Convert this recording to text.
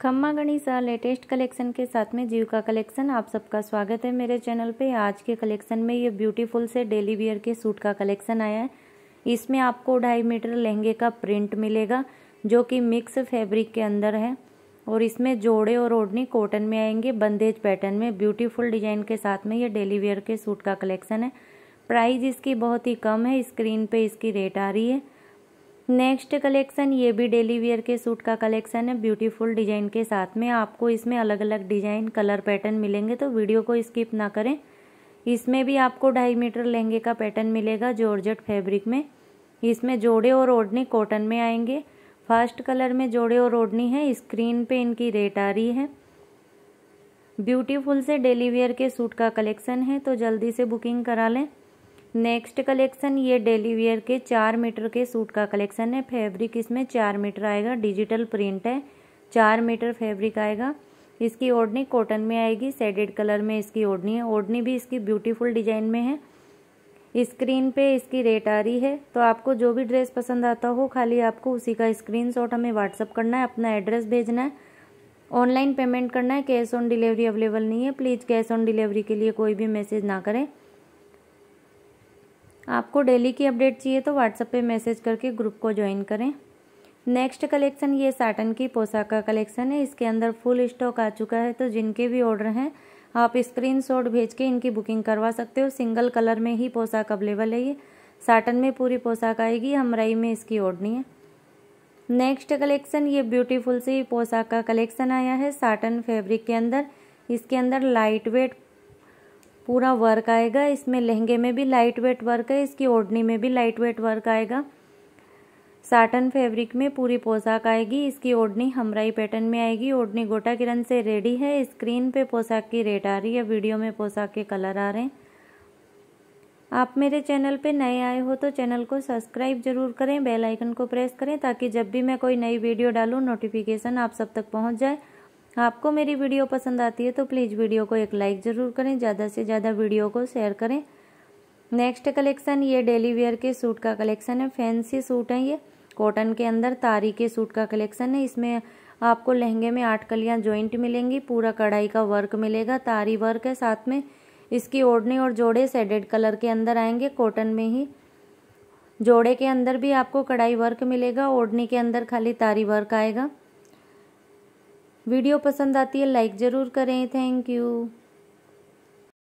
खम्मा गणिसा latest collection के साथ में जीव का कलेक्शन आप सबका स्वागत है मेरे चैनल पे आज के कलेक्शन में ये ब्यूटीफुल से डेली वियर के सूट का कलेक्शन आया है इसमें आपको ढाई मीटर लहंगे का प्रिंट मिलेगा जो कि मिक्स फैब्रिक के अंदर है और इसमें जोड़े और ओढ़नी कॉटन में आएंगे बंदेज पैटर्न में ब्यूटीफुल डिजाइन के साथ में ये डेली वियर के सूट का कलेक्शन है प्राइस इसकी बहुत ही कम है स्क्रीन पर इसकी रेट आ रही है नेक्स्ट कलेक्शन ये भी डेली वियर के सूट का कलेक्शन है ब्यूटीफुल डिजाइन के साथ में आपको इसमें अलग अलग डिजाइन कलर पैटर्न मिलेंगे तो वीडियो को स्किप ना करें इसमें भी आपको ढाई मीटर लहंगे का पैटर्न मिलेगा जॉर्जेट फैब्रिक में इसमें जोड़े और ओढ़नी कॉटन में आएंगे फर्स्ट कलर में जोड़े और ओढ़नी है स्क्रीन पे इनकी रेट आ रही है ब्यूटीफुल से डेली वेयर के सूट का कलेक्शन है तो जल्दी से बुकिंग करा लें नेक्स्ट कलेक्शन ये डेली वेयर के चार मीटर के सूट का कलेक्शन है फैब्रिक इसमें चार मीटर आएगा डिजिटल प्रिंट है चार मीटर फैब्रिक आएगा इसकी ओढ़नी कॉटन में आएगी सेडेड कलर में इसकी ओढ़नी है ओढ़नी भी इसकी ब्यूटीफुल डिजाइन में है स्क्रीन पे इसकी रेट आ रही है तो आपको जो भी ड्रेस पसंद आता हो खाली आपको उसी का स्क्रीन हमें व्हाट्सअप करना है अपना एड्रेस भेजना है ऑनलाइन पेमेंट करना है कैश ऑन डिलीवरी अवेलेबल नहीं है प्लीज़ कैश ऑन डिलीवरी के लिए कोई भी मैसेज ना करें आपको डेली की अपडेट चाहिए तो व्हाट्सएप पे मैसेज करके ग्रुप को ज्वाइन करें नेक्स्ट कलेक्शन ये साटन की पोशाक का कलेक्शन है इसके अंदर फुल स्टॉक आ चुका है तो जिनके भी ऑर्डर हैं आप स्क्रीनशॉट भेज के इनकी बुकिंग करवा सकते हो सिंगल कलर में ही पोशाक अवेलेबल है ये साटन में पूरी पोशाक आएगी हमराई में इसकी ओढ़नी है नेक्स्ट कलेक्शन ये ब्यूटीफुल सी पोशाक का कलेक्शन आया है साटन फैब्रिक के अंदर इसके अंदर लाइट वेट पूरा वर्क आएगा इसमें लहंगे में भी लाइट वेट वर्क है इसकी ओढ़नी में भी लाइट वेट वर्क आएगा साटन फैब्रिक में पूरी पोशाक आएगी इसकी ओढ़नी हमराई पैटर्न में आएगी ओढ़नी गोटा किरण से रेडी है स्क्रीन पे पोशाक की रेट आ रही है वीडियो में पोशाक के कलर आ रहे हैं आप मेरे चैनल पे नए आए हो तो चैनल को सब्सक्राइब जरूर करें बेल आइकन को प्रेस करें ताकि जब भी मैं कोई नई वीडियो डालूं नोटिफिकेशन आप सब तक पहुंच जाए आपको मेरी वीडियो पसंद आती है तो प्लीज़ वीडियो को एक लाइक ज़रूर करें ज़्यादा से ज़्यादा वीडियो को शेयर करें नेक्स्ट कलेक्शन ये डेली वेयर के सूट का कलेक्शन है फैंसी सूट है ये कॉटन के अंदर तारी के सूट का कलेक्शन है इसमें आपको लहंगे में आठ कलियाँ जॉइंट मिलेंगी पूरा कढ़ाई का वर्क मिलेगा तारी वर्क है साथ में इसकी ओढ़नी और जोड़े सेडेड कलर के अंदर आएंगे कॉटन में ही जोड़े के अंदर भी आपको कढ़ाई वर्क मिलेगा ओढ़नी के अंदर खाली तारी वर्क आएगा वीडियो पसंद आती है लाइक ज़रूर करें थैंक यू